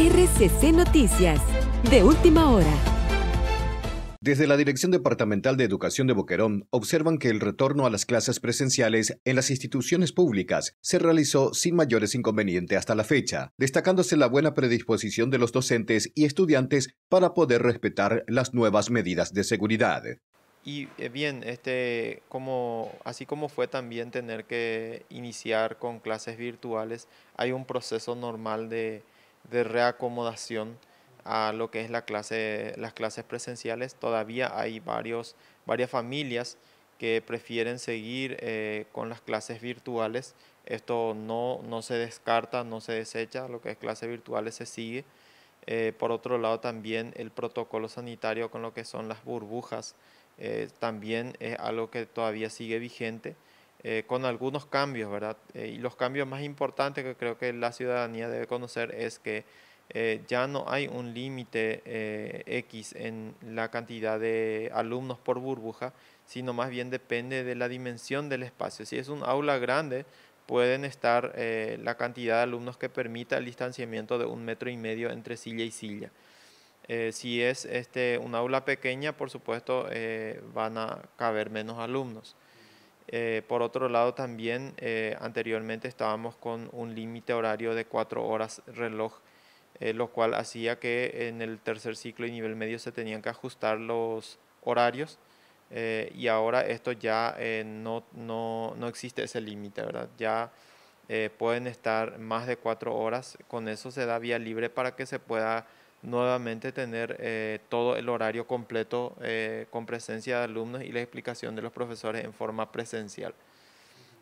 RCC Noticias, de última hora. Desde la Dirección Departamental de Educación de Boquerón observan que el retorno a las clases presenciales en las instituciones públicas se realizó sin mayores inconvenientes hasta la fecha, destacándose la buena predisposición de los docentes y estudiantes para poder respetar las nuevas medidas de seguridad. Y eh, bien, este, como, así como fue también tener que iniciar con clases virtuales, hay un proceso normal de, de reacomodación a lo que es la clase, las clases presenciales. Todavía hay varios, varias familias que prefieren seguir eh, con las clases virtuales. Esto no, se descarta, no se desecha, lo que es clases virtuales se sigue. Eh, por otro lado, también el protocolo sanitario con lo que son las burbujas eh, también es algo que todavía sigue vigente. Eh, con algunos cambios, ¿verdad? Eh, y los cambios más importantes que creo que la ciudadanía debe conocer es que eh, ya no hay un límite X en la cantidad de alumnos por burbuja, sino más bien depende de la dimensión del espacio. Si es un aula grande, pueden estar la cantidad de alumnos que permita el distanciamiento de un metro y medio entre silla y silla. si es este, un aula pequeña, por supuesto, van a caber menos alumnos. Eh, por otro lado, también eh, anteriormente estábamos con un límite horario de cuatro horas reloj, eh, lo cual hacía que en el tercer ciclo y nivel medio se tenían que ajustar los horarios y ahora esto ya no, no, no, existe ese límite, ¿verdad? Ya pueden estar más de cuatro horas, con eso se da vía libre para que se pueda nuevamente tener eh, todo el horario completo eh, con presencia de alumnos y la explicación de los profesores en forma presencial.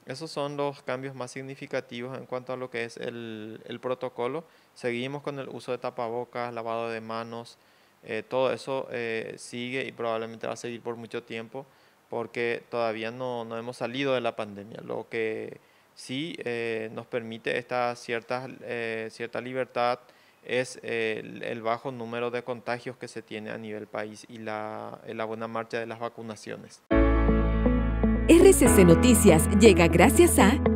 Esos son los cambios más significativos en cuanto a lo que es el, protocolo. Seguimos con el uso de tapabocas, lavado de manos, eh, todo eso sigue y probablemente va a seguir por mucho tiempo porque todavía no, hemos salido de la pandemia. Lo que sí nos permite esta cierta libertad, es eh, el, bajo número de contagios que se tiene a nivel país y la, eh, la buena marcha de las vacunaciones. RCC Noticias llega gracias a...